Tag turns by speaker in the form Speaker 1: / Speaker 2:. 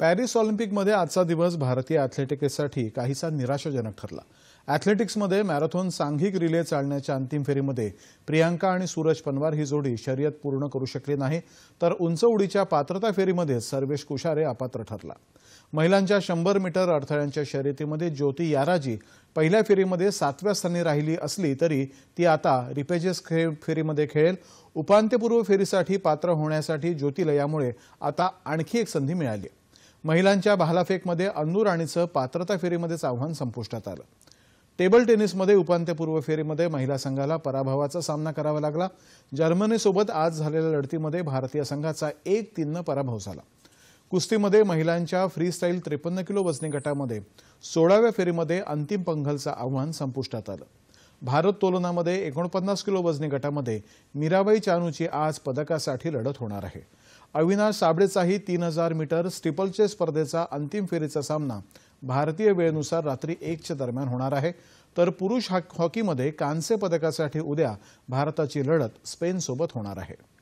Speaker 1: Paris ऑलिम्पिकमध्ये आजचा दिवस भारतीय ॲथलेटिक्ससाठी काहीसा निराशाजनक ठरला ॲथलेटिक्समध्ये मॅरेथॉन सांघिक रिले चालण्याच्या अंतिम फेरीमध्ये प्रियांका आणि सूरज पनवार ही जोडी शर्यत पूर्ण करू शकली नाही तर उंच उडीच्या पात्रता फेरीमध्ये सर्वेश कुशारे अपात्र ठरला महिलांच्या शंभर मीटर अडथळ्यांच्या शर्यतीमध्ये ज्योती याराजी पहिल्या फेरीमध्ये सातव्या स्थानी राहिली असली तरी ती आता रिपेजेस खे फेरीमध्ये खेळेल उपांत्यपूर्व फेरीसाठी पात्र होण्यासाठी ज्योतीला यामुळे आता आणखी एक संधी मिळाली महिलांच्या भालाफेकमध्ये अन्नू राणीचं पात्रता फेरीमध्येच आव्हान संपुष्टात आलं टेबल टेनिसमध्ये उपांत्यपूर्व फेरीमध्ये महिला संघाला पराभवाचा सामना करावा लागला जर्मनीसोबत आज झालेल्या लढतीमध्ये भारतीय संघाचा एक तीननं पराभव झाला कुस्तीमध्ये महिलांच्या फ्रीस्टाईल त्रेपन्न किलो वजनी गटामध्ये सोळाव्या फेरीमध्ये अंतिम पंघलचं आव्हान संपुष्टात आलं भारोत्तोलनामध्ये एकोणपन्नास किलो वजनी गटामध्ये मीराबाई चानूची आज पदकासाठी लढत होणार आहे अविनाश साबळेचाही तीन हजार मीटर स्टिपलचे स्पर्धेचा अंतिम फेरीचा सामना भारतीय वेळेनुसार रात्री एकच्या दरम्यान होणार आहे तर पुरुष हॉकीमध्ये कांस्य पदकासाठी उद्या भारताची लढत स्पेनसोबत होणार आहे